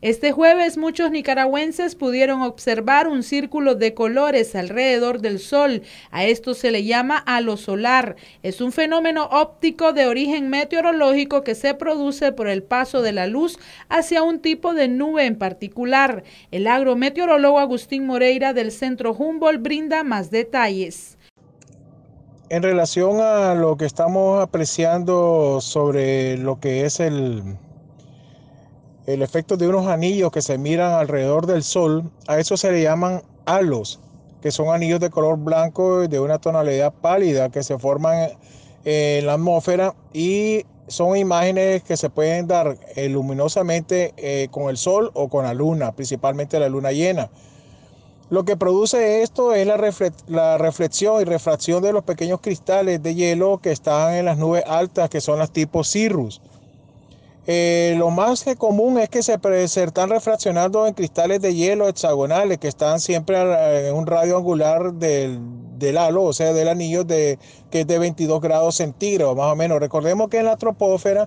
Este jueves muchos nicaragüenses pudieron observar un círculo de colores alrededor del sol. A esto se le llama halo solar. Es un fenómeno óptico de origen meteorológico que se produce por el paso de la luz hacia un tipo de nube en particular. El agrometeorólogo Agustín Moreira del Centro Humboldt brinda más detalles. En relación a lo que estamos apreciando sobre lo que es el el efecto de unos anillos que se miran alrededor del sol, a eso se le llaman halos, que son anillos de color blanco de una tonalidad pálida que se forman en la atmósfera y son imágenes que se pueden dar eh, luminosamente eh, con el sol o con la luna, principalmente la luna llena. Lo que produce esto es la, la, reflexión y refracción de los pequeños cristales de hielo que están en las nubes altas, que son las tipo cirrus. Eh, lo más común es que se, están refraccionando en cristales de hielo hexagonales que están siempre eh, en un radio angular del, halo, o sea, del anillo que es de 22 grados centígrados, más o menos. Recordemos que en la tropósfera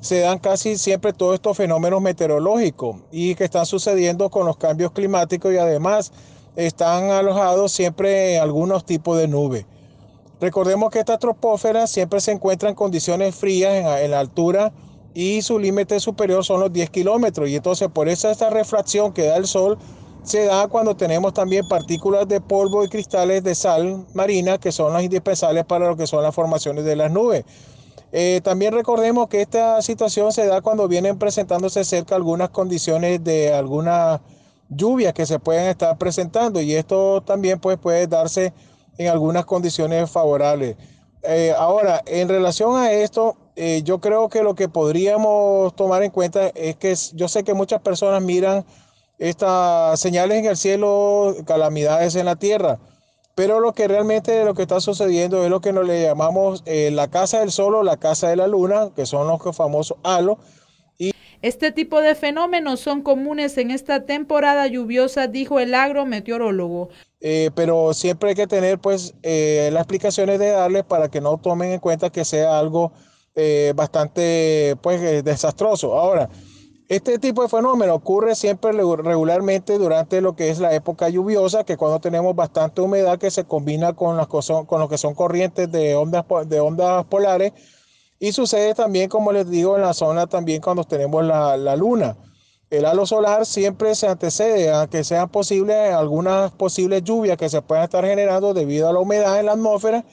se dan casi siempre todos estos fenómenos meteorológicos y que están sucediendo con los cambios climáticos y además están alojados siempre en algunos tipos de nubes. Recordemos que esta tropósfera siempre se encuentra en condiciones frías en la altura y su límite superior son los 10 kilómetros. Y entonces por esa esta refracción que da el sol se da cuando tenemos también partículas de polvo y cristales de sal marina que son las indispensables para lo que son las formaciones de las nubes. Eh, también recordemos que esta situación se da cuando vienen presentándose cerca algunas condiciones de algunas lluvia que se pueden estar presentando y esto también pues, puede darse en algunas condiciones favorables. Eh, ahora, en relación a esto, eh, yo creo que lo que podríamos tomar en cuenta es que yo sé que muchas personas miran estas señales en el cielo, calamidades en la tierra, pero lo que realmente lo que está sucediendo es lo que nos le llamamos eh, la casa del sol o la casa de la luna, que son los famosos halos. Este tipo de fenómenos son comunes en esta temporada lluviosa, dijo el agrometeorólogo. Eh, pero siempre hay que tener pues eh, las explicaciones de darles para que no tomen en cuenta que sea algo eh, bastante pues, eh, desastroso. Ahora, este tipo de fenómeno ocurre siempre regularmente durante lo que es la época lluviosa, que cuando tenemos bastante humedad que se combina con, las con lo que son corrientes de ondas, de ondas polares. Y sucede también, como les digo, en la zona también cuando tenemos la, la luna. El halo solar siempre se antecede a que sean posibles algunas posibles lluvias que se puedan estar generando debido a la humedad en la atmósfera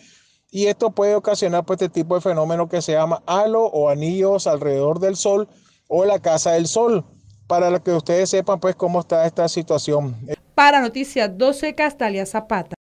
y esto puede ocasionar pues, este tipo de fenómeno que se llama halo o anillos alrededor del sol o la casa del sol, para que ustedes sepan pues cómo está esta situación. Para Noticias 12, Castalia Zapata.